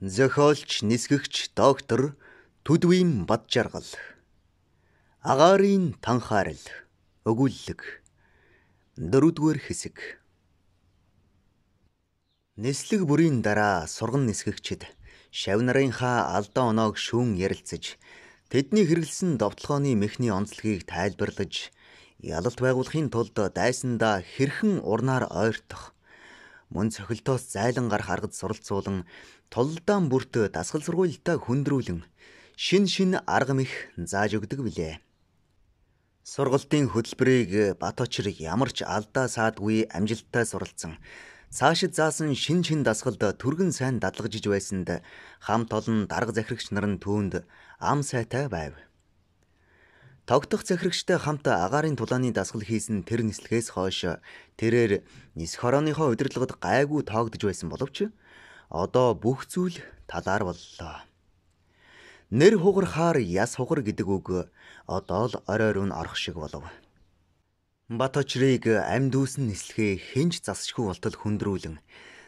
Зохиолч, нисгэгч, доктор Төдвийн Баджаргал. Агаарын танхаарл өгүүллэг. Дөрөвдүгээр хэсэг. Нислэг бүрийн дараа сурган нисгэгчд шав нарынхаа алдаа оноог шүүн ярилцаж тэдний хэрэгэлсэн довтлооны мехний онцлогийг тайлбарлаж ялалт байгуулахын тулд дайсандаа хэрхэн урнаар ойртох мөн цохилтоос зайлан гарах аргад суралцуулан толлодаан бүрт дасгал сургуультай хүндрүүлэн шин шин арга мэх зааж өгдөг билээ. Сургалтын хөтөлбөрийг бат очрыг ямар ч алдаа саадгүй амжилттай суралцсан. Цаашид заасан шин шин дасгалд түргэн сайн дадлагжиж байсанд хамт олон дарга захирагч нар нь түүнд ам сайтай байв. Тогтох захирагчтай хамт агаарын тулааны дасгал хийсэн тэр нислэгээс хойш тэрээр нис хорооныхоо удирдлагад гайгүй тоогдож байсан боловч одоо бүх зүйл талаар боллоо. Нэр хугар хаар яс хугар гэдэг үг одоо л оройр нь орох шиг болов. Бат очрыг амд үүсэн нислэхээ хинж засшгүй болтол хүндрүүлэн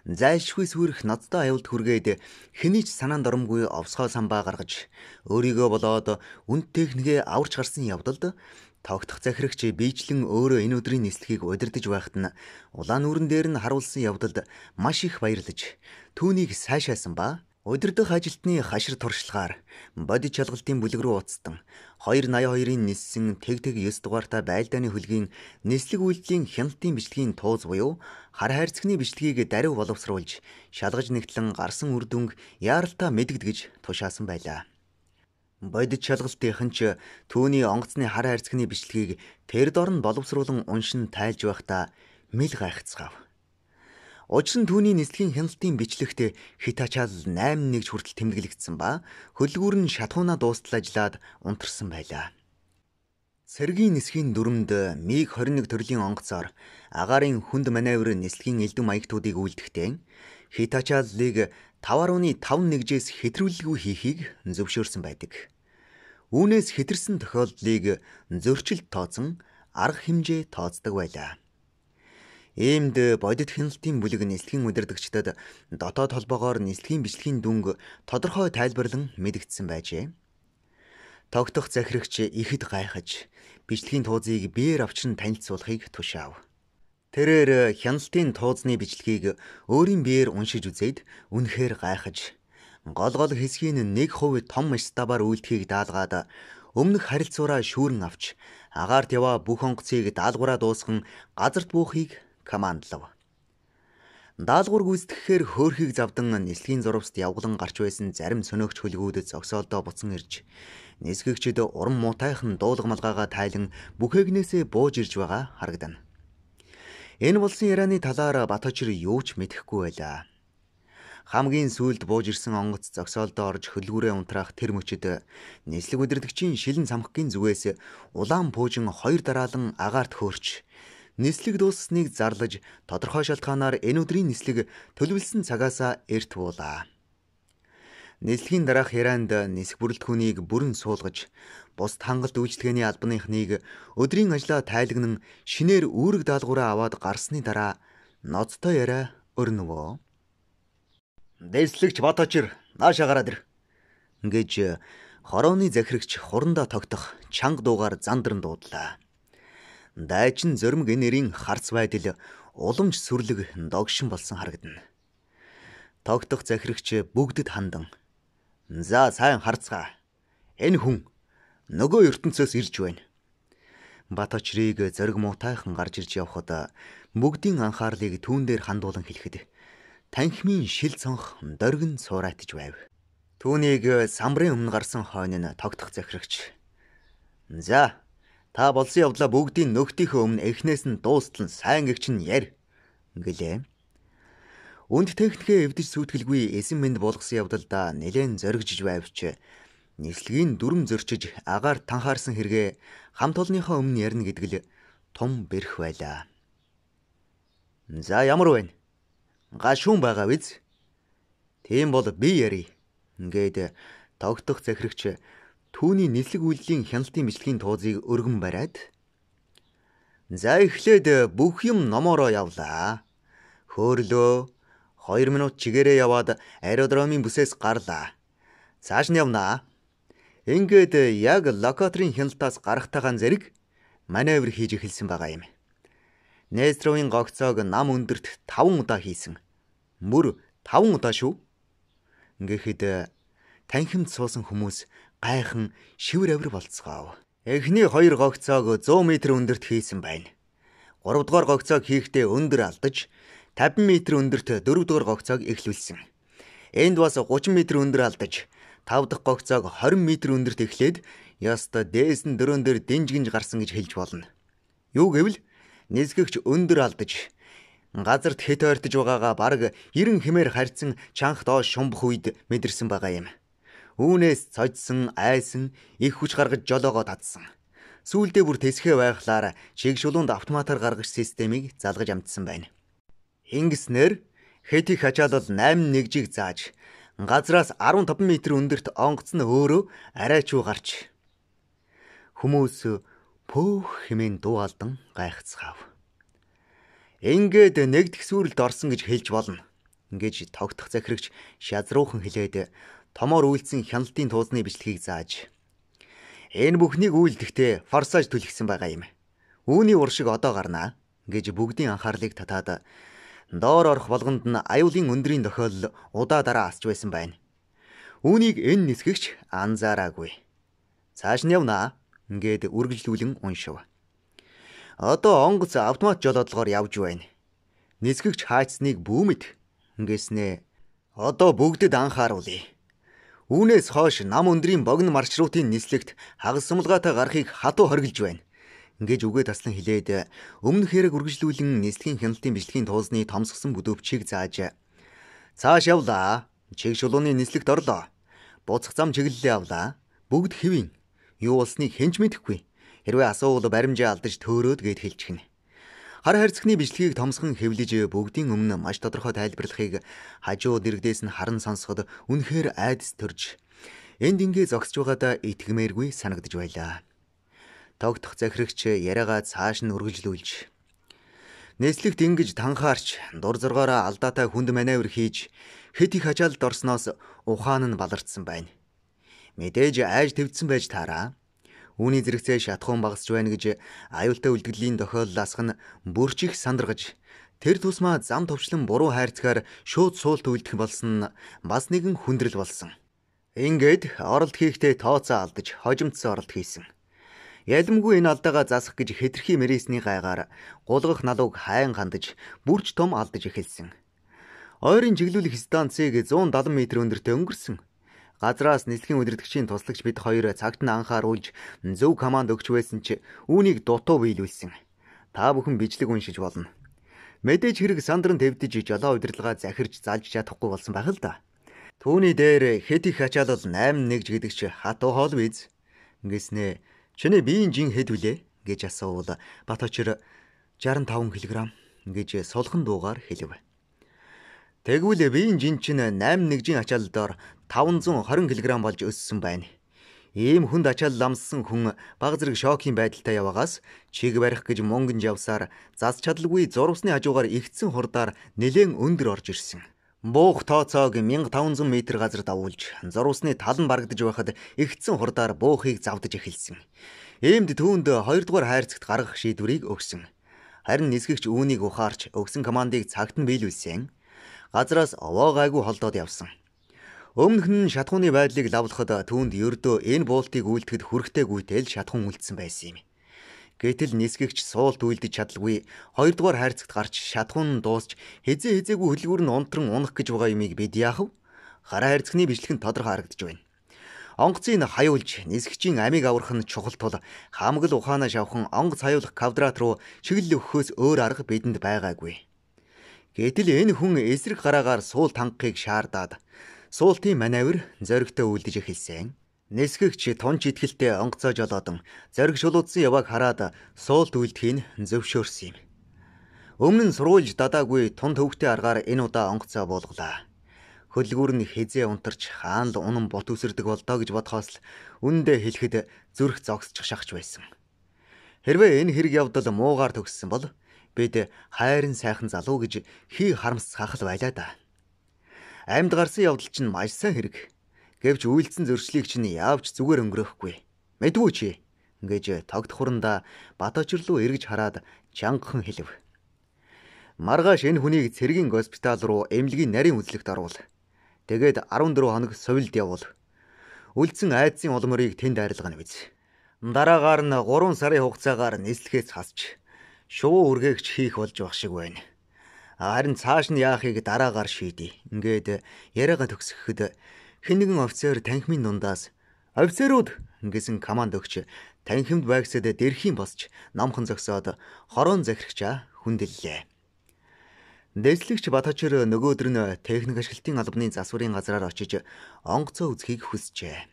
зайлшгүй сүрэх ноцтой аюулд хүргээд хэний ч санаанд оромгүй овсгой самбаа гаргаж өөрийгөө болоод үн техникээ аварч гарсан явдалд Тогтох захирагч бийжлэн өөрөө энэ өдрийн нислэгийг удирдах байхад нь улаан нүүрэн дээр нь харуулсан явдалд маш их баярлаж түүнийг сайшаасан ба удирдах ажилтны хашир туршлагаар бодит чалгалтын бүлэг рүү уцтан 282-ын ниссэн тэг тэг 9 дугаартай байлдааны хөлгийн нислэг үйлдэлийн хяналтын бичлэгийн тууз буюу хар хайрцагны бичлэгийг даруй боловсруулж шалгаж нэгтлэн гарсан үр дүнг яаралтай мэдэгдгэж тушаасан байлаа. Бодит шалгалтынхан ч түүний онгоцны хар хайрцагны бичлэгийг тэр дор нь боловсруулан уншин тайлж байхдаа мэл гайхацгаав. Учир нь түүний нислэгийн хяналтын бичлэгт хит ачаал 8-1 хүртэл тэмдэглэгдсэн ба хөлгүүр нь шатхуунаа дуустал ажиллаад унтарсан байлаа. Сэргийн нисхийн дүрмд миг 21 төрлийн онгоцоор агарын хүнд маневр нислэгийн элдэм маягтуудыг үйлдэхдээ хит ачааллыг 5.51-жээс хэтрүүлэлгүй хийхийг зөвшөөрсөн байдаг. Үүнээс хэтэрсэн тохиолдлыг зөрчилд тооцсон арга хэмжээ тооцдог байлаа. Иймд бодит хяналтын бүлэг нислэгийн удирдагчдад дотоод холбоогоор нислэгийн бичлэгийн дүнг тодорхой тайлбарлан мэдгдсэн байжээ. Тогтох захирагч ихэд гайхаж бичлэгийн туузыг биеэр авчран танилцуулахыг тушаав. Тэрээр э, хяналтын тооцны бичлэгийг өөрийн биеэр уншиж үзээд үнэхээр гайхаж гол гол хэсгийн нэг хувь том масштабаар үйлдэхийг даалгаад өмнөх харилцаараа шүүрэн авч агаарт яваа бүх онгоцыг даалгавраа дуусган газарт буухыг командлав. Даалгавар гүйцэтгэхээр хөөрхийг завдан нислэгийн зурвст явглан гарч байсан зарим сөнөөгч хөлгүүдэд зогсоолдоо буцан ирж нисгэгчд уран муутайхан дуулга малгайгаа тайлан бүхээгнээсээ бууж ирж байгаа харагдана. Энэ болсон ярианы талаар Батхажир юу ч мэдэхгүй байлаа. Хамгийн сүүлд бууж ирсэн онгоц зогсоолдоо орж хөлгүүрээ унтраах тэр мөчөд нийслэг удирдгчийн шилэн самхгийн зүгээс улаан пуужин хоёр дараалан агаарт хөөрч нийслэг дуусныг зарлаж тодорхой шалтгаанаар энэ өдрийн нийслэг төлөвлөсөн цагаасаа эрт буулаа. Нислэгийн дараах ярианд нисэх бүрэлдэхүүнийг бүрэн суулгаж, бусд хангалт үйлчлэгээний албаныхныг өдрийн ажлаа тайлагнан шинээр үүрэг даалгавраа аваад гарсны дараа ноцтой яриа өрнөвөө. Дэслэгч Батачир нааша гараад ир. гэж хорооны захирагч хурандаа тогтох чанга дуугаар зандран дуудлаа. Дайчин зөрмөг энэрийн харц байдал уламж сүрлэг догшин болсон харагдана. Тогтох захирагч бүгдэд хандан За сайн харцгаа. Энэ хүн нөгөө ертөнцөөс ирж байна. Баточрыг зориг муутайхан гарч ирж явхад бүгдийн анхаарлыг түүн дээр хандуулан хэлэхэд танхимын шил цонх дөргин суураатж байв. Түүнийг самбарын өмнө гарсан хойно нь тогтох захирагч. За та болсон явдлаа бүгдийн нөхдийнхөө өмнө эхнээс нь дуустал сайн гэгч нь ярь гэлээ. Үнд техникээ эвдэж сүйтгэлгүй эсэн мэнд болгосон явдалдаа нэлээд зоригжж байвч нислэгийн дүрм зөрчиж агаар танхаарсан хэрэгэ хамт олонныхоо өмнө ярина гэдэг л том бэрх байлаа. За ямар вэ? Гашуун байгаа биз? Тийм бол би ярий. Ингээд тогтох захирагч түүний нислэг үйллийн хяналтын бичлэгийн туузыг өргөн бариад за эхлээд бүх юм номороо явлаа. Хөөрлөө 2 минут чигээрээ яваад аэродромын бүсээс гарлаа. Цааш нь явнаа. Ингээд яг локаторын хяналтаас гарахтайхан зэрэг маневр хийж эхэлсэн байгаа юм. Нестровын гогцоог нам өндөрт 5 удаа хийсэн. Мөр 5 удаа шүү. Ингээхэд танхимд суусан хүмүүс гайхан шивэр авир болцгоо. Эхний хоёр гогцоог 100 м өндөрт хийсэн байна. 3 дугаар гогцоог хийхдээ өндөр алдаж 50 м өндөрт 4 дугаар гогцоог эхлүүлсэн. Энд бас 30 м өндөр алдаж 5 дахь гогцоог 20 м өндөрт эхлээд ёстой дээс нь дөрөн дээр динжгинж гарсан гэж хэлж болно. Юу гэвэл нисгэгч өндөр алдаж газарт хит ойртож байгаагаа бараг 90 хэмээр харьцсан чанх доош шумбах үед мэдэрсэн байгаа юм. Үүнээс цодсон, айсан, их хүч гаргаж жолоогоо татсан. Сүүлдээ бүр тэсхэ байхлаар шиг шулуунд автоматар гаргаж системийг залгаж амжсан байна. Ингэснээр Хэти хачаалал 8-1-жийг зааж газраас 15 м өндөрт онгоцн өөрөө арайчуу гарч хүмүүс пөөх хэмээн дуу алдан гайхацгаав. Ингээд нэгдэх сүрэлд орсон гэж хэлж болно. Ингээд тогтох захирагч шазруухан хэлээд томоор үйлцэн хяналтын туузны бичлэгийг зааж энэ бүхнийг үйлдэхдээ форсаж төлгсөн байгаа юм. Үүний уршиг одоо гарнаа гэж бүгдийн анхаарлыг татаад доор орох болгонд нь аюулын өндрийн тохиолдол удаа дараа асч байсан байна. Үүнийг энэ нисгэгч анзаараагүй. Цааш нь явнаа ингээд үргэлжлүүлэн уншив. Одоо онгоц автомат жолоодлогоор явж байна. Нисгэгч хаацныг бүүмэд ингэснээ одоо бүгдэд анхааруулъя. Үүнээс хойш нам өндрийн богино маршрутын нислэгт хагас сумлгаатай гарахыг хатуу хориглож байна. Ингээд үгээ таслан хилээд өмнөх хэрэг үргэлжлүүлэн нийслэгийн хяналтын бичлэгийн туулсны томсгсан бүдүүвчийг зааж цааш явлаа. Чиг шулууны нийслэгт орлоо. Буцах зам чиглэлээ авлаа. Бүгд хэвэн. Юу болсныг хэн ч мэдэхгүй. Хэрвээ асуувал баримжаа алдаж төөрөөд гээд хэлчихнэ. Хар харьцагны бичлэгийг томсгон хэвлэж бүгдийн өмнө маш тодорхой тайлбарлахыг хажуу дэрэгдээс нь харан сонсоход үнэхээр айдас төрж энд ингээ зогсож байгаадаа итгэмээргүй санагдж байлаа тогтох захирагч яриагаа цааш нь үргэлжлүүлж Нээслэгт ингэж танхаарч дур зоргоороо алдаатай хүнд маневр хийж хэд их ачаалд орсноос ухаан нь балардсан байна. Мэдээж айж твдсэн байж таараа. Үүний зэрэгцээ шатхуун багасч байна гэж аюултай үлдгэлийн тохиоллоос нь бүрч их сандрагж тэр тусмаа зам төвчлэн буруу хайрцгаар шууд суулт үлдэх болсон нь бас нэгэн хүндрэл болсон. Ингээд оролт хийхдээ тооцоо алдаж хожимдсан оролт хийсэн. Ялимгүй энэ алдаагаа засах гэж хэтэрхий мэрээсний гайгаар гулгах налууг хайн хандаж бүрж том алдаж эхэлсэн. Ойрын чиглүүлэх станцыг 170 м өндөртөө өнгөрсөн. Газраас нислэгийн удирдгчийн туслагч бид хоёр цагт нь анхааруулж зөв команд өгч байсан ч үүнийг дутуу биелүүлсэн. Та бүхэн бичлэг уншиж болно. Мэдээж хэрэг сандран төвдөж жолоо удирдлагаа захирж залж чадахгүй болсон байх л да. Түүний дээр хэд их ачаалал 81 гэдэг чи хатуу хоол биз гэснээ Чиний биеийн жин хэд вүлээ гэж асуувал бат очор 65 кг гэж солхон дуугаар хэлв. Тэгвэл биеийн жин чинь 81 жин ачааллаар 520 кг болж өссөн байна. Ийм хүнд ачаал ламссан хүн баг зэрэг шокийн байдалтай яваагаас чиг барих гэж мөнгөнд явсаар зас чадалгүй зурвсны хажуугаар игцэн хурдаар нэлээд өндөр орж ирсэн. Буух тооцоог 1500 м газар давуулж, зоруусны тал нь барагдж байхад игцэн хурдаар буухыг завдж эхэлсэн. Иймд түүнд 2 дугаар хайрцагт гаргах шийдвэрийг өгсөн. Харин нисгэгч үүнийг ухаарч өгсөн командыг цагт нь биелүүлсэн. Газраас овоогайгүй холдоод явсан. Өмнөх нь шатхууны байдлыг лавлахад түүнд ердөө энэ буултыг үйлдэхэд хүрхтэйгүйтэл шатхуун үлдсэн байсан юм. Гэтэл нисгэгч суулт үйлдэж чадалгүй. Хоёрдугаар хайрцагт гарч шатхуун дуусч хэзээ хэзээгүй хөдөлгөр нь унтран унах гэж байгаа юмыг бид яахав? Хараа хайрцагны бичлэг нь тодорхой харагдаж байна. Онгоцыг хаюулж нисгчийн амийг аврах нь чухал тул хамгал ухаанаа шавхан онгоц хаюулах квадрат руу чиглэл өгөхөөс өөр арга бидэнд байгаагүй. Гэтэл энэ хүн эсрэг гараагаар суул тангахыг шаардаад суултын маневр зөрөгтэй үйлдэж эхэлсэн. Нисгэгч тунч итгэлтэй онгоцоо жолоодон зориг шулуудсан яваг хараад суулт үйлдэхийн зөвшөөрсөн юм. Өмнө нь сурулж дадаагүй тун төвхтэй аргаар энэ удаа онгоцоо буулглаа. Хөдөлгүүр нь хизээ унтарч хаан л унан бот үсэрдэг болдоо гэж бодхоос л үндэ хэлэхэд зүрх зогсчих шахж байсан. Хэрвээ энэ хэрэг явдал муугаар төгссөн бол бид хайрын сайхан залуу гэж хий харамсах хахал байлаа да. Амьд гарсан явдал чинь маш сайн хэрэг Гэвч үйлдэлсэн зөрчлийг чинь яавч зүгээр өнгөрөөхгүй. Мэдвгүй чи гэж тогт хуранда Батбачир руу эргэж хараад чангахан хэлв. Маргааш энэ хүнийг цэргийн госпитал руу эмнэлгийн нарийн үзлэгт оруул. Тэгээд 14 хоног совилд явуул. Үлдсэн айдсын олморыг тэнд арилгана биз. Дараагаар нь 3 сарын хугацаагаар нислэхээс хасч шувуу үргэгч хийх болж байх шиг байна. Харин цааш нь яахыг дараагаар шийдэе. Ингээд яриага төгсгөхөд хинэгэн офицер танхимын дундаас "Офицерууд" гэсэн команд өгч танхимд байгсад дэрхийн босч намхан зогсоод хорон захирагчаа хүндэллээ. Дэслэгч Батхачир нөгөөдөр нь техник ашиглалтын албаны засварын газраар очиж онгоцоо үзхийг хүсжээ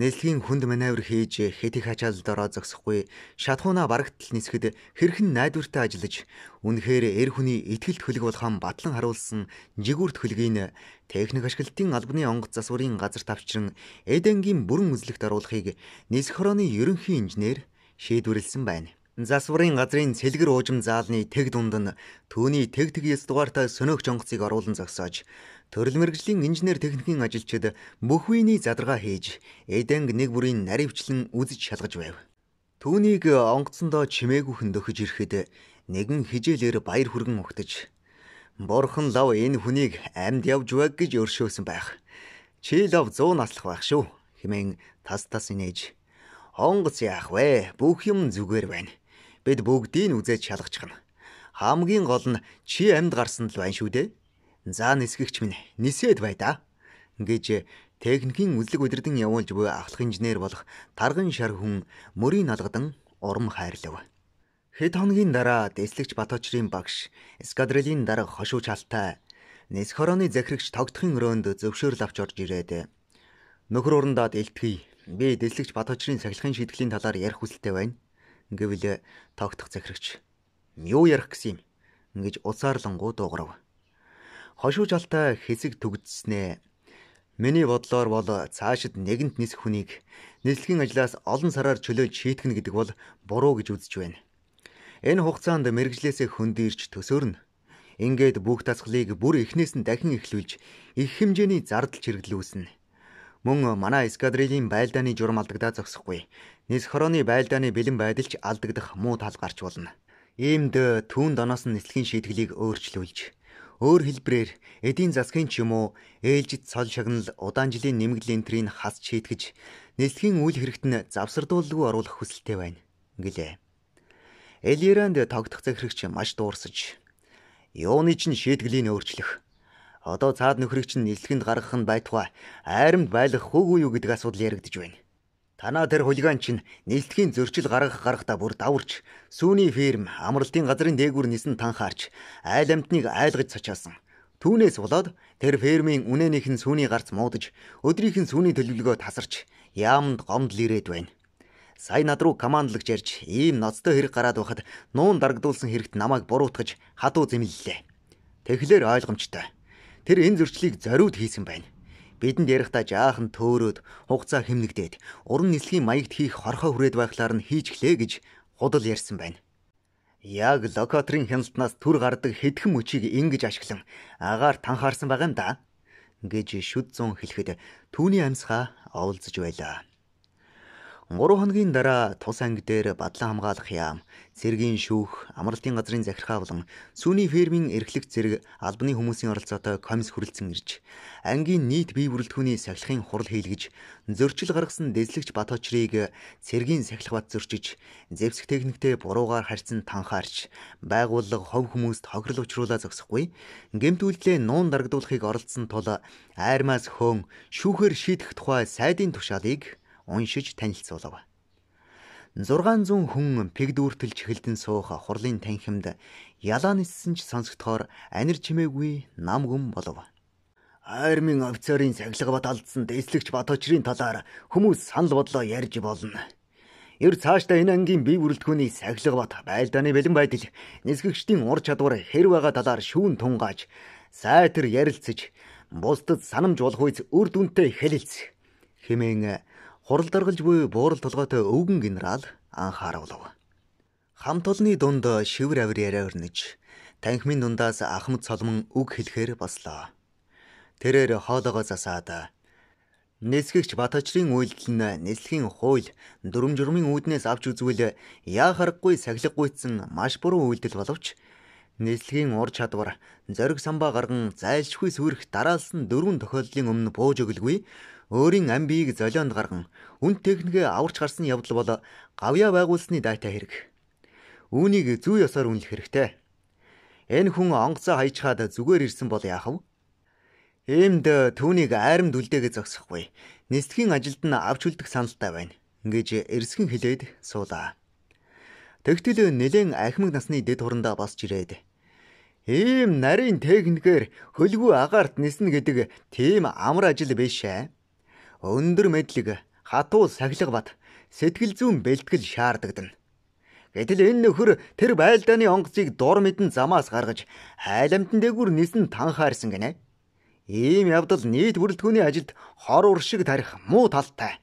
нэлхийн хүнд маневр хийж хэтих ачаалд ороо зогсохгүй шатхуунаа барагтл нисгэд хэрхэн найдвартай ажиллаж үнэхээр эр хүний ихтгэлт хөлөг болгон батлан харуулсан жигүүрт хөлгийн техник ашиглалтын албаны онгоц засварын газар тавчран Эденгийн бүрэн үзлэгт оруулахыг нисэх хорооны ерөнхий инженер шийдвэрлсэн байна. Засварын газрын цэлгэр уужим заалны тэг дунд нь түүний тэг тэг 9 дугаартай сөнөөгч онгоцыг оруулан зогсоож Төрөл мэрэгжлийн инженер техникийн ажилчид мөхвийн задаргаа хийж, эдэнг нэг бүрийн наривчлан үзэж шалгаж байв. Түүнийг онгоцсондоо чимээгүй хөндөхөж ирэхэд нэгэн хижээлээр баяр хүргэн өгтөж Бурхан лав энэ хүнийг амд явж байг гэж өршөөсөн байх. Чи лав 100 наслах байх шүү хэмээн тас тас инээж. Онгоц яах вэ? Бүх юм зүгээр байна. Бид бүгдийг нь үзээд шалгачихна. Хамгийн гол нь чи амд гарсан л байна шүү дээ За нисгэгч минь нисээд бай да. Ингэж техникийн үзлэг удирдан явуулж буй ахлах инженер болох тарган шар хүн мөрийн алгадан урам хайрлав. Хэд хоногийн дараа дэслэгч Баточрын багш эскадрилийн дарга хошуучаалтай нис хорооны захирагч тогтхын өрөөнд зөвшөөрөл авч орж ирээд нөхөр урандаад илтгэе. Би дэслэгч Баточрын сахилгын шийдлийн талаар ярих хүсэлтэй байна. гэвэл тогтох захирагч юу ярих гэсэн юм. ингэж уцаарлангуу дуугарав хошууж алтай хэсэг төгдснээ. Миний бодлоор бол цаашид нэгэнт нисэх хүнийг нислэгийн ажлаас олон сараар чөлөөж шийтгэн гэдэг бол буруу гэж үзэж байна. Энэ хугацаанд мэрэгжлээсээ хөндөрч төсөөрнө. Ингээд бүх дасгалыг бүр эхнээс нь дахин эхлүүлж их хэмжээний зардал чиргэлүүлсэн мөн манай эскадрилийн байлдааны журам алдагдаа зогсохгүй. Нис хорооны байлдааны бэлэн байдалч алдагдах муу тал гарч болно. Иймд түүн доноос нь нислэгийн шийтгэлийг өөрчлүүлж Өөр хэлбэрээр эдийн засгийн ч юм уу ээлжид цол шагнал удаан жилийн нэмэгдлийн энтрийг хасч шийтгэж нислэгийн үйл хэрэгт нь завсардуулалгүй оруулах хүсэлтэй байна. Ингэлээ. Элиранд тогтох захирагч маш дуурсаж юуны ч шийтгэлийг өөрчлөх. Одоо цаад нөхрийг чинь нислэгэнд гаргах нь байтугай айрамд байлгахгүй юу гэдэг асуудал яригдж байна. Танаа тэр хулиган чинь нээлтгийн зөрчил гаргах гарахта бүр даварч сүүний ферм амралтын газрын дээгүүр нисэн танхаарч айл амтныг айлгаж цачаасан. Түүнээс болоод тэр фермийн үнэнийхэн сүүний гарц муудаж өдрийнхэн сүүний төлөвлөгөө тасарч яамд гомдол ирээд байна. Сайн над руу командлагч ярьж ийм ноцтой хэрэг гараад байхад нуун дарагдуулсан хэрэгт намайг буруутгаж хадуу зэмлэлээ. Тэгэхлээр ойлгомжтой. Тэр энэ зөрчлийг зориуд хийсэн байна бидэнд ярихдаа жаахан төөрөөд хугацаа хэмнэгдээд уран нислэгийн маягт хийх хорхоо хүрээд байхлаар нь хийж эхлэе гэж худал ярьсан байна. Яг локотрийн хяналтнаас түр гардаг хэдхэн мөчийг ингэж ашиглан агаар танхаарсан байгаа юм да гэж шүд зүүн хэлэхэд түүний амьсгаа оволцож байлаа. 3 хоногийн дараа тус анги дээр бадлан хамгаалах яам, цэргийн шүүх, амралтын газрын захиргаа болон сүүний фермийн эрхлэг зэрэг албаны хүмүүсийн оролцоотой комисс хүрэлцэн ирж, ангийн нийт бие бүрэлдэхүүний сахилгын хурал хийлгэж, зөрчил гаргасан дэзлэгч Батхочрыг цэргийн сахилгават зөрчиж, зэвсэг техниктэй буруугаар харьцан танхаарч, байгууллага хов хүмүүст хохирол учруулаа зогсохгүй, гэмт үйлдэлээ нуун дарагдуулахыг оролцсон тул айрмаас хөөн шүүхээр шийдэх тухай сайдын тушаалыг уншиж танилцуулав. 600 хүн пигдүүртэл чихэлдэн суух хурлын танхимд ялаа ниссэн ч сонсогдохоор анир чимээгүй нам гүм болов. Армийн офицерын сахилга бат алдсан дэслэгч Батөчрийн талаар хүмүүс санал бодлоо ярьж болно. Ер цаашдаа энэ ангийн бие бүрэлдэхүүний сахилга бат байлдааны бэлэн байдал нисгэгчдийн ур чадвар хэр байгаа талаар шүүн тунгааж сайтар ярилцж бусдад санамж болох үйс үр дүнтэй хэлэлц хэмээн хурал даргалж буй буурал толгойтой өвгөн генерал анхааруулв. Хамт олонны дунд шивэр авир яриа өрнөж, танхимын дундаас ахмад цолмон үг хэлэхээр бослоо. Тэрээр хоолоогоо засаад Нисгэгч Батачрын үйлдэл нь нислэгийн хууль дүрм журмын үүднээс авч үзвэл яа харахгүй сахилгагүйцэн маш буруу үйлдэл боловч нислэгийн ур чадвар, зориг самбаа гарган зайлшгүй сүйрэх дараалсан дөрвөн тохиолдлын өмнө бууж өгөлгүй өөрийн амбийг золионд гарган үн техникээ аварч гарсан явдал бол гавья байгуулсны дайта хэрэг. Үүнийг зүй ёсоор үнэлэх хэрэгтэй. Энэ хүн онгоцоо хаяжхаад зүгээр ирсэн бол яах вэ? Эмд түүнийг айрамд үлдээгээ зогсохгүй. Нислэгийн ажилд нь авч үлдэх саналтай байна. Ингэж эрсгэн хилээд суулаа. Тэгтэл нэлээд ахмад насны дэд хурандаа босч ирээд ийм нарийн техникээр хөлгүй агаарт ниснэ гэдэг тийм амар ажил биш ээ өндөр мэдлэг, хатуу сахилга бат, сэтгэл зүйн бэлтгэл шаардагдана. Гэтэл энэ нөхөр тэр байлдааны онгоцыг дур мэдэн замаас гаргаж хайламтан дээгүр нисэн танхаарсан гинэ. Ийм явдал нийт бүрэлдэхүүний ажилд хор уршиг тарих муу талтай.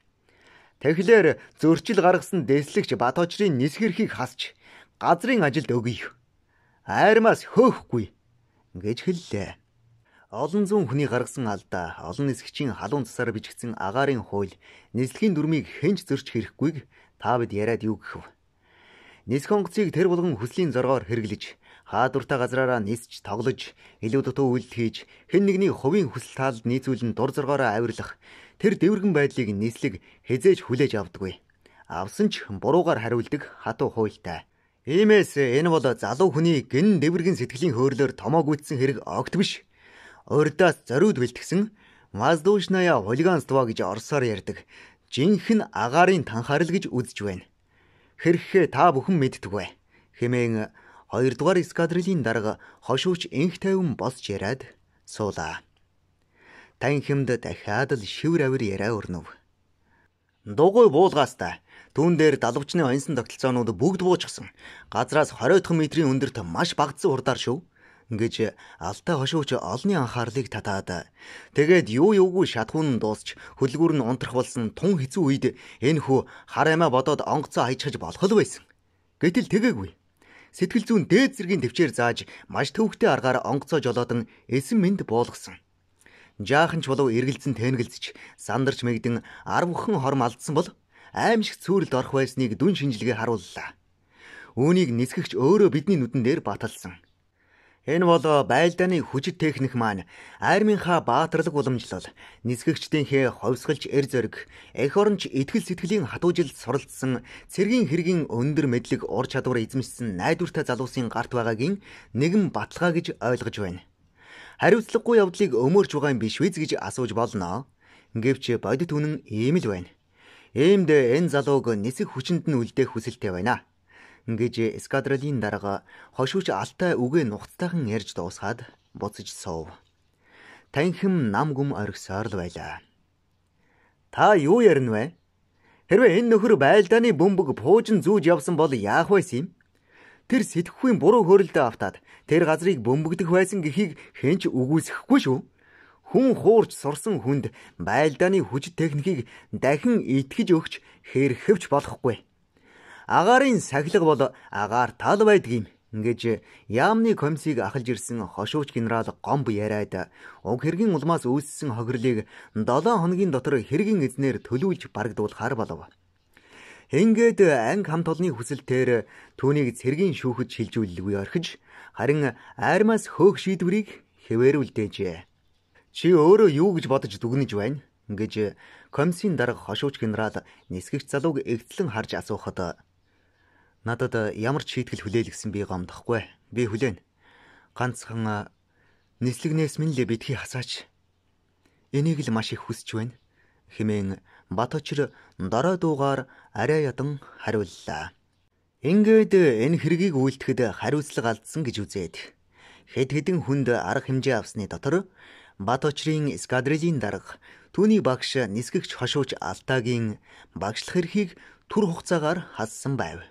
Тэгэхлээр зөрчил гаргасан дэслэгч Батхочрын нисгэрхийг хасч газрын ажилд өгье. Аймаас хөөхгүй гэж хэллээ. Олон зуун хүний гаргасан алдаа, олон нисгчийн халуун цасаар бичгдсэн агаарын хууль, нислэгийн дүрмийг хэн ч зөрч хэрэггүйг та бид яриад юу гэв. Нисэх онгоцыг тэр булган хүслийн зоргоор хэрэглэж, хаадуртай газраараа нисж, тоглож, илүү дутуу үйлдэл хийж, хэн нэгний хувийн хүсэл таалд нийцүүлэн дур зоргоороо авирлах тэр дэврэгэн байдлыг нислэг хизээж хүлээж авдаггүй. Авсан ч буруугаар хариулдаг хатуу хуйлтай. Иймээс энэ бол залуу хүний гэн дэврэгэн сэтгэлийн хөөрлөөр томоогүйцсэн хэрэг огт биш урьдаас зориуд бэлтгэсэн Маздуушная хулиганство гэж орсоор ярддаг жинхэнэ агаарын танхаарл гэж үзэж байна. Хэрхээ та бүхэн мэддэг вэ? Хэмээн 2 дугаар эскадрилийн дарга хошууч инх тайван босч яриад суулаа. Танхимд дахиад л шивэр авир яриа өрнөв. Дугуй буулгаастай. Түүн дээр далавчны оюунсан тогтолцоонууд бүгд буучсан. Газраас 20 дахь метрийн өндөрт маш багцсан хурдаар шөв гэж алдаа хошууч олны анхаарлыг татаад тэгээд юу юугүй шатхуун дуусч хөдөлгүүр нь унтрах болсон тун хэцүү үед энэ хүү хар амиа бодоод онгоцоо хайчхаж болох л байсан. Гэтэл тэгээгүй. Сэтгэл зүйн дээд зэргийн төвчээр зааж маш төвхтэй аргаар онгоцоо жолоодон эсэн мэнд буулгасан. Жаахан ч болов эргэлзэн тэнглэлцэж сандарч мэгдэн 10 хүн хорм алдсан бол аимшиг цөөрөлд орох байсныг дүн шинжилгээ харууллаа. Үүнийг нисгэгч өөрөө бидний нүдэн дээр баталсан. Энэ бол байлдааны хүчит техник маань армийнхаа баатарлаг уламжлал, нисгэгчдийнхээ ховсгалж эр зориг, эх оронч итгэл сэтгэлийн хатуужил суралцсан цэргийн хэргийн өндөр мэдлэг ур чадвар эзэмшсэн найдвартай залуусын гарт байгаагийн нэгэн баталгаа гэж ойлгож байна. Хариуцлагагүй явдлыг өмөрж байгаа юм биш үү гэж асууж болно. Гэвч бодит үнэн ийм л байна. Иймд энэ залууг нисэг хүчинд нь үлдээх хүсэлтэй байна. Ингэж эскадрилийн дарга хошууч алтай үгэ нухацтайхан ярьж дуусгаад буцаж суув. Танхим нам гүм оргисоор л байлаа. Та юу ярина вэ? Хэрвээ энэ нөхөр байлдааны бөмбөг пуужин зүүж явсан бол яах байсан юм? Тэр сэтгхүйн буруу хөрөлдөө автаад тэр газрыг бөмбөгдөх байсан гэхийг хэн ч үгүйсэхгүй шүү. Хүн хуурч сурсан хүнд байлдааны хүч техникийг дахин итгэж өгч хэрхэвч болохгүй. Агаарын сахилга бол агаар тал байдаг юм. Ингээд яамны комиссийг ахалж ирсэн хошууч генерал Гомб яриад уг хэргийн улмаас үүссэн хохирлыг 7 хоногийн дотор хэргийн эзнэр төлөвлөж барагдуулахар болов. Ингээд анги хамт олонны хүсэлтээр түүнийг цэргийн шүүхэд шилжүүлэлгүй орхиж харин аймаас хөөх шийдвэрийг хэвээрүүлдэжээ. Чи өөрөө юу гэж бодож дүгнэж байна? гэж комиссийн дарга хошууч генерал нисгэгч залууг эгтлэн харж асуухад надад ямар ч шийтгэл хүлээлгэсэн би гомдохгүй. Би хүлээнэ. Ганцхан нислэгнээс минь л битгий хасаач. Энийг л маш их хүсэж байна хэмээн Батөчр дорой дуугаар арай ядан хариуллаа. Ингээд энэ хэргийг үйлдэхэд хариуцлага алдсан гэж үзээд хэд хэдэн хүнд арга хэмжээ авсны дотор Батөчрийн эскадрилийн дарга түүний багш нисгэгч хошууч Алтагийн багшлах эрхийг түр хугацаагаар хассан байв.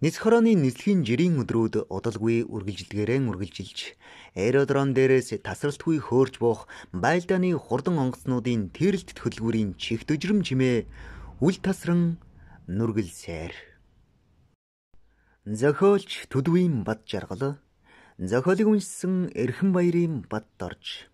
Нис хорооны нислэгийн жирийн өдрүүд удалгүй үргэлжилдгээрэн үргэлжилж аэродром дээрээс тасралтгүй хөөрж буух байлдааны хурдан онгоцнуудын тэрэлт хөдөлгүүрийн чих дөжрөм чимээ үл тасран нүргэлсээр. Зохиолч Төдвийн Бад жаргал зохиолыг үнссэн Эрхэн баярын бад дорж